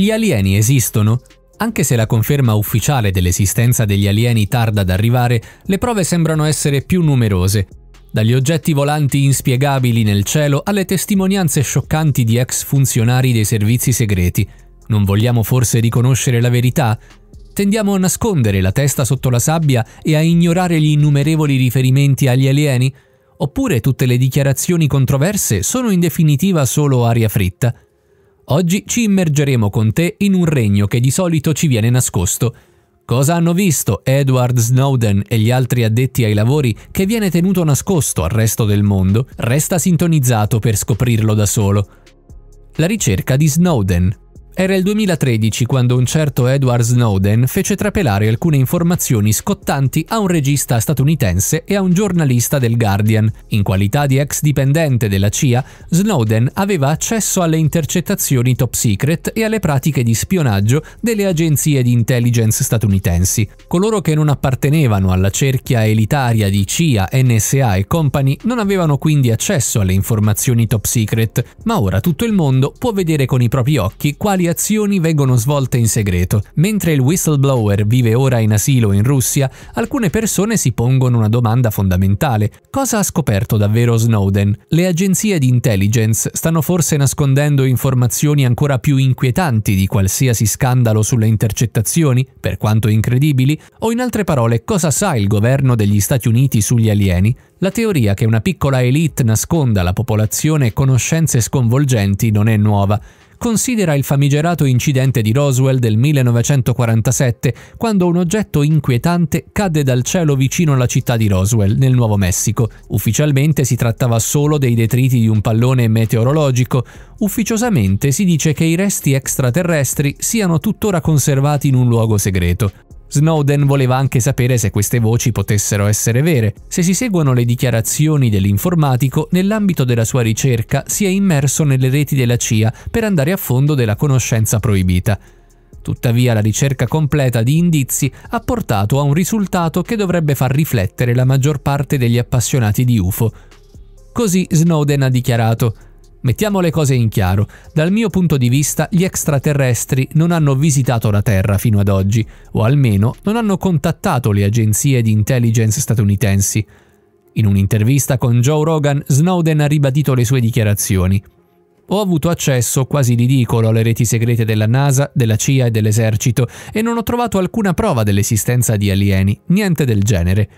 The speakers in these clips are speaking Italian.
Gli alieni esistono? Anche se la conferma ufficiale dell'esistenza degli alieni tarda ad arrivare, le prove sembrano essere più numerose. Dagli oggetti volanti inspiegabili nel cielo alle testimonianze scioccanti di ex funzionari dei servizi segreti. Non vogliamo forse riconoscere la verità? Tendiamo a nascondere la testa sotto la sabbia e a ignorare gli innumerevoli riferimenti agli alieni? Oppure tutte le dichiarazioni controverse sono in definitiva solo aria fritta? Oggi ci immergeremo con te in un regno che di solito ci viene nascosto. Cosa hanno visto Edward Snowden e gli altri addetti ai lavori che viene tenuto nascosto al resto del mondo? Resta sintonizzato per scoprirlo da solo. La ricerca di Snowden era il 2013 quando un certo Edward Snowden fece trapelare alcune informazioni scottanti a un regista statunitense e a un giornalista del Guardian. In qualità di ex dipendente della CIA, Snowden aveva accesso alle intercettazioni top secret e alle pratiche di spionaggio delle agenzie di intelligence statunitensi. Coloro che non appartenevano alla cerchia elitaria di CIA, NSA e company non avevano quindi accesso alle informazioni top secret, ma ora tutto il mondo può vedere con i propri occhi quali azioni vengono svolte in segreto. Mentre il whistleblower vive ora in asilo in Russia, alcune persone si pongono una domanda fondamentale. Cosa ha scoperto davvero Snowden? Le agenzie di intelligence stanno forse nascondendo informazioni ancora più inquietanti di qualsiasi scandalo sulle intercettazioni, per quanto incredibili? O in altre parole, cosa sa il governo degli Stati Uniti sugli alieni? La teoria che una piccola elite nasconda alla popolazione conoscenze sconvolgenti non è nuova considera il famigerato incidente di Roswell del 1947, quando un oggetto inquietante cadde dal cielo vicino alla città di Roswell, nel Nuovo Messico. Ufficialmente si trattava solo dei detriti di un pallone meteorologico, ufficiosamente si dice che i resti extraterrestri siano tuttora conservati in un luogo segreto. Snowden voleva anche sapere se queste voci potessero essere vere. Se si seguono le dichiarazioni dell'informatico, nell'ambito della sua ricerca si è immerso nelle reti della CIA per andare a fondo della conoscenza proibita. Tuttavia la ricerca completa di indizi ha portato a un risultato che dovrebbe far riflettere la maggior parte degli appassionati di UFO. Così Snowden ha dichiarato Mettiamo le cose in chiaro, dal mio punto di vista gli extraterrestri non hanno visitato la Terra fino ad oggi, o almeno non hanno contattato le agenzie di intelligence statunitensi. In un'intervista con Joe Rogan, Snowden ha ribadito le sue dichiarazioni. Ho avuto accesso quasi ridicolo alle reti segrete della NASA, della CIA e dell'esercito e non ho trovato alcuna prova dell'esistenza di alieni, niente del genere.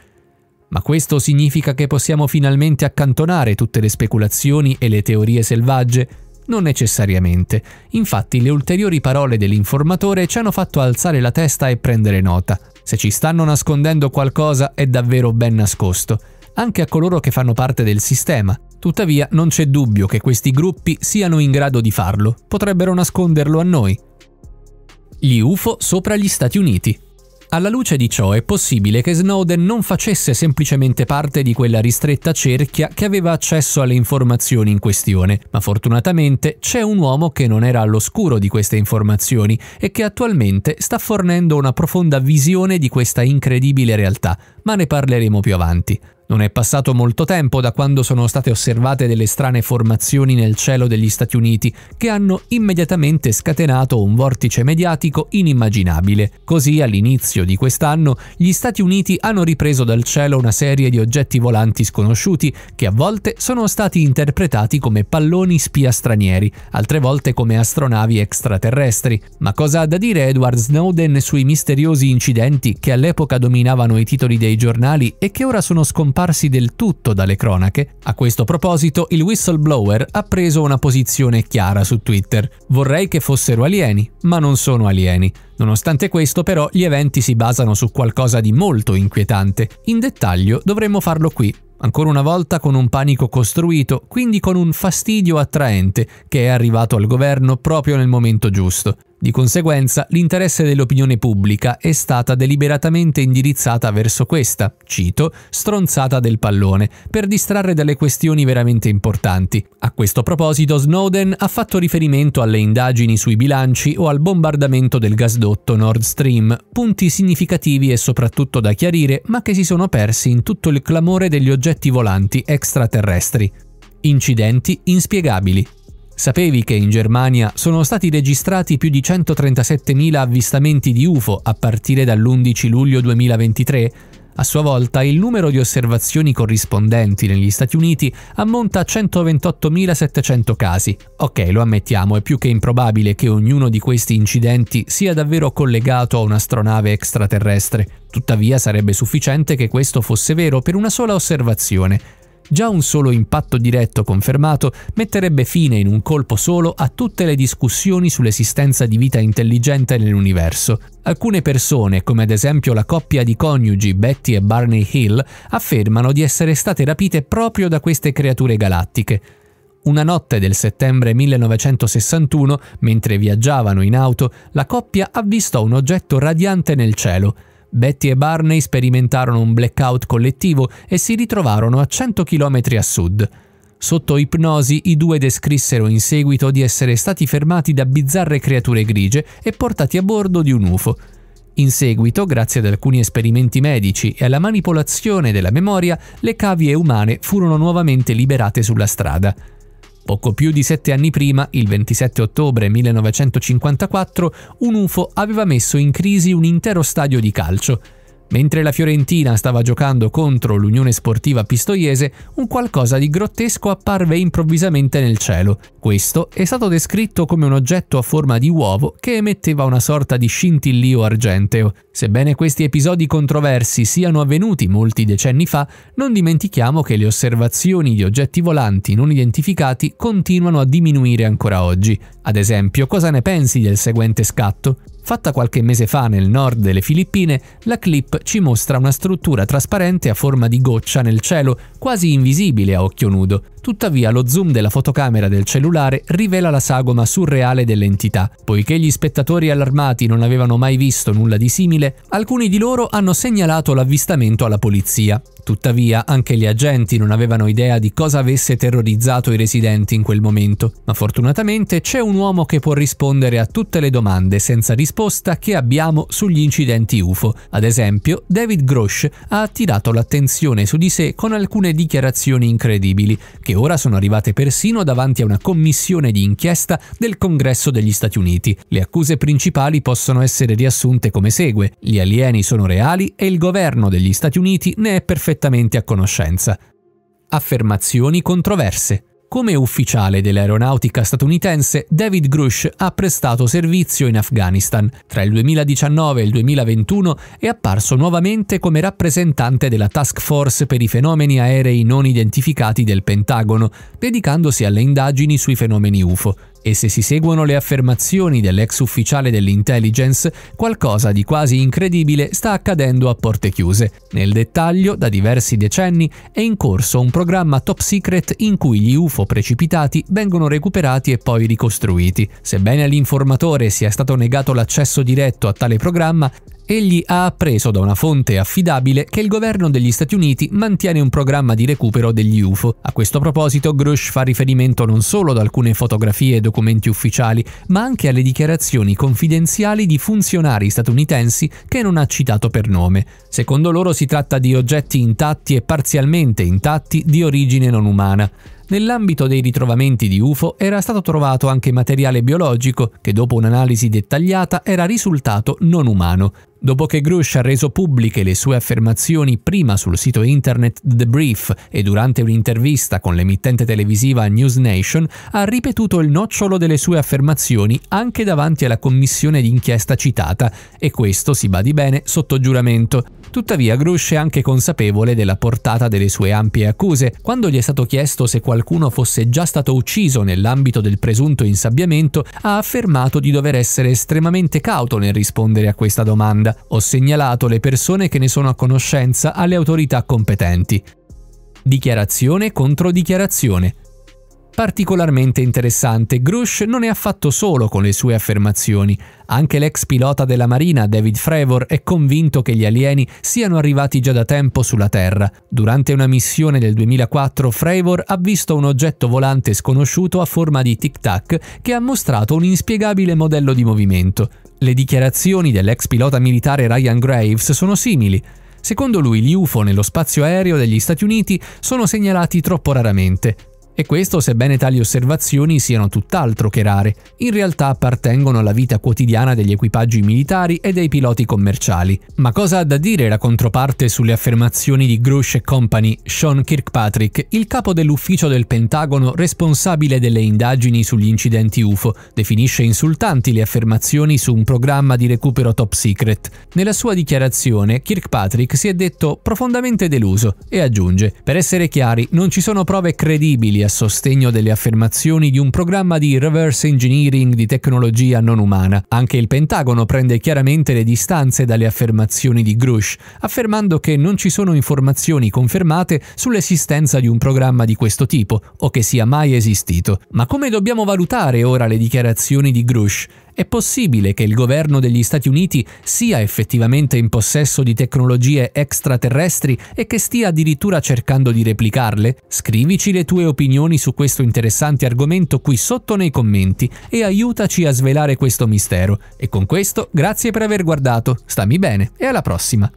Ma questo significa che possiamo finalmente accantonare tutte le speculazioni e le teorie selvagge? Non necessariamente. Infatti le ulteriori parole dell'informatore ci hanno fatto alzare la testa e prendere nota. Se ci stanno nascondendo qualcosa è davvero ben nascosto, anche a coloro che fanno parte del sistema. Tuttavia non c'è dubbio che questi gruppi siano in grado di farlo, potrebbero nasconderlo a noi. Gli UFO sopra gli Stati Uniti. Alla luce di ciò è possibile che Snowden non facesse semplicemente parte di quella ristretta cerchia che aveva accesso alle informazioni in questione, ma fortunatamente c'è un uomo che non era all'oscuro di queste informazioni e che attualmente sta fornendo una profonda visione di questa incredibile realtà, ma ne parleremo più avanti. Non è passato molto tempo da quando sono state osservate delle strane formazioni nel cielo degli Stati Uniti che hanno immediatamente scatenato un vortice mediatico inimmaginabile. Così all'inizio di quest'anno gli Stati Uniti hanno ripreso dal cielo una serie di oggetti volanti sconosciuti che a volte sono stati interpretati come palloni spia stranieri, altre volte come astronavi extraterrestri. Ma cosa ha da dire Edward Snowden sui misteriosi incidenti che all'epoca dominavano i titoli dei giornali e che ora sono scomparsi? scomparsi del tutto dalle cronache, a questo proposito il whistleblower ha preso una posizione chiara su Twitter. Vorrei che fossero alieni, ma non sono alieni. Nonostante questo, però, gli eventi si basano su qualcosa di molto inquietante. In dettaglio dovremmo farlo qui, ancora una volta con un panico costruito, quindi con un fastidio attraente che è arrivato al governo proprio nel momento giusto. Di conseguenza, l'interesse dell'opinione pubblica è stata deliberatamente indirizzata verso questa, cito, stronzata del pallone, per distrarre dalle questioni veramente importanti. A questo proposito, Snowden ha fatto riferimento alle indagini sui bilanci o al bombardamento del gasdotto Nord Stream, punti significativi e soprattutto da chiarire, ma che si sono persi in tutto il clamore degli oggetti volanti extraterrestri. Incidenti inspiegabili, Sapevi che in Germania sono stati registrati più di 137.000 avvistamenti di UFO a partire dall'11 luglio 2023? A sua volta, il numero di osservazioni corrispondenti negli Stati Uniti ammonta a 128.700 casi. Ok, lo ammettiamo, è più che improbabile che ognuno di questi incidenti sia davvero collegato a un'astronave extraterrestre. Tuttavia, sarebbe sufficiente che questo fosse vero per una sola osservazione. Già un solo impatto diretto confermato metterebbe fine in un colpo solo a tutte le discussioni sull'esistenza di vita intelligente nell'universo. Alcune persone, come ad esempio la coppia di coniugi Betty e Barney Hill, affermano di essere state rapite proprio da queste creature galattiche. Una notte del settembre 1961, mentre viaggiavano in auto, la coppia avvistò un oggetto radiante nel cielo – Betty e Barney sperimentarono un blackout collettivo e si ritrovarono a 100 km a sud. Sotto ipnosi i due descrissero in seguito di essere stati fermati da bizzarre creature grigie e portati a bordo di un UFO. In seguito, grazie ad alcuni esperimenti medici e alla manipolazione della memoria, le cavie umane furono nuovamente liberate sulla strada. Poco più di sette anni prima, il 27 ottobre 1954, un UFO aveva messo in crisi un intero stadio di calcio Mentre la Fiorentina stava giocando contro l'Unione Sportiva Pistoiese, un qualcosa di grottesco apparve improvvisamente nel cielo. Questo è stato descritto come un oggetto a forma di uovo che emetteva una sorta di scintillio argenteo. Sebbene questi episodi controversi siano avvenuti molti decenni fa, non dimentichiamo che le osservazioni di oggetti volanti non identificati continuano a diminuire ancora oggi. Ad esempio, cosa ne pensi del seguente scatto? Fatta qualche mese fa nel nord delle Filippine, la clip ci mostra una struttura trasparente a forma di goccia nel cielo, quasi invisibile a occhio nudo. Tuttavia lo zoom della fotocamera del cellulare rivela la sagoma surreale dell'entità. Poiché gli spettatori allarmati non avevano mai visto nulla di simile, alcuni di loro hanno segnalato l'avvistamento alla polizia. Tuttavia anche gli agenti non avevano idea di cosa avesse terrorizzato i residenti in quel momento, ma fortunatamente c'è un uomo che può rispondere a tutte le domande senza risposta che abbiamo sugli incidenti UFO. Ad esempio, David Grosh ha attirato l'attenzione su di sé con alcune dichiarazioni incredibili, che che ora sono arrivate persino davanti a una commissione di inchiesta del Congresso degli Stati Uniti. Le accuse principali possono essere riassunte come segue. Gli alieni sono reali e il governo degli Stati Uniti ne è perfettamente a conoscenza. Affermazioni controverse. Come ufficiale dell'aeronautica statunitense, David Grush ha prestato servizio in Afghanistan. Tra il 2019 e il 2021 è apparso nuovamente come rappresentante della Task Force per i fenomeni aerei non identificati del Pentagono, dedicandosi alle indagini sui fenomeni UFO. E se si seguono le affermazioni dell'ex ufficiale dell'intelligence, qualcosa di quasi incredibile sta accadendo a porte chiuse. Nel dettaglio, da diversi decenni è in corso un programma top secret in cui gli UFO UFO precipitati vengono recuperati e poi ricostruiti. Sebbene all'informatore sia stato negato l'accesso diretto a tale programma, egli ha appreso da una fonte affidabile che il governo degli Stati Uniti mantiene un programma di recupero degli UFO. A questo proposito, Grush fa riferimento non solo ad alcune fotografie e documenti ufficiali, ma anche alle dichiarazioni confidenziali di funzionari statunitensi che non ha citato per nome. Secondo loro si tratta di oggetti intatti e parzialmente intatti di origine non umana. Nell'ambito dei ritrovamenti di UFO era stato trovato anche materiale biologico che dopo un'analisi dettagliata era risultato non umano, Dopo che Grush ha reso pubbliche le sue affermazioni prima sul sito internet The Brief e durante un'intervista con l'emittente televisiva News Nation, ha ripetuto il nocciolo delle sue affermazioni anche davanti alla commissione d'inchiesta citata, e questo, si badi bene, sotto giuramento. Tuttavia Grush è anche consapevole della portata delle sue ampie accuse. Quando gli è stato chiesto se qualcuno fosse già stato ucciso nell'ambito del presunto insabbiamento, ha affermato di dover essere estremamente cauto nel rispondere a questa domanda vicenda, ho segnalato le persone che ne sono a conoscenza alle autorità competenti. Dichiarazione contro dichiarazione, particolarmente interessante. Grush non è affatto solo con le sue affermazioni. Anche l'ex pilota della Marina, David Trevor, è convinto che gli alieni siano arrivati già da tempo sulla Terra. Durante una missione del 2004, Trevor ha visto un oggetto volante sconosciuto a forma di tic-tac che ha mostrato un inspiegabile modello di movimento. Le dichiarazioni dell'ex pilota militare Ryan Graves sono simili. Secondo lui gli UFO nello spazio aereo degli Stati Uniti sono segnalati troppo raramente. E questo sebbene tali osservazioni siano tutt'altro che rare, in realtà appartengono alla vita quotidiana degli equipaggi militari e dei piloti commerciali. Ma cosa ha da dire la controparte sulle affermazioni di Grush Company, Sean Kirkpatrick, il capo dell'ufficio del Pentagono responsabile delle indagini sugli incidenti UFO, definisce insultanti le affermazioni su un programma di recupero top secret. Nella sua dichiarazione, Kirkpatrick si è detto profondamente deluso e aggiunge: Per essere chiari, non ci sono prove credibili a sostegno delle affermazioni di un programma di reverse engineering di tecnologia non umana. Anche il Pentagono prende chiaramente le distanze dalle affermazioni di Grush, affermando che non ci sono informazioni confermate sull'esistenza di un programma di questo tipo o che sia mai esistito. Ma come dobbiamo valutare ora le dichiarazioni di Grush? È possibile che il governo degli Stati Uniti sia effettivamente in possesso di tecnologie extraterrestri e che stia addirittura cercando di replicarle? Scrivici le tue opinioni su questo interessante argomento qui sotto nei commenti e aiutaci a svelare questo mistero. E con questo, grazie per aver guardato, stammi bene e alla prossima!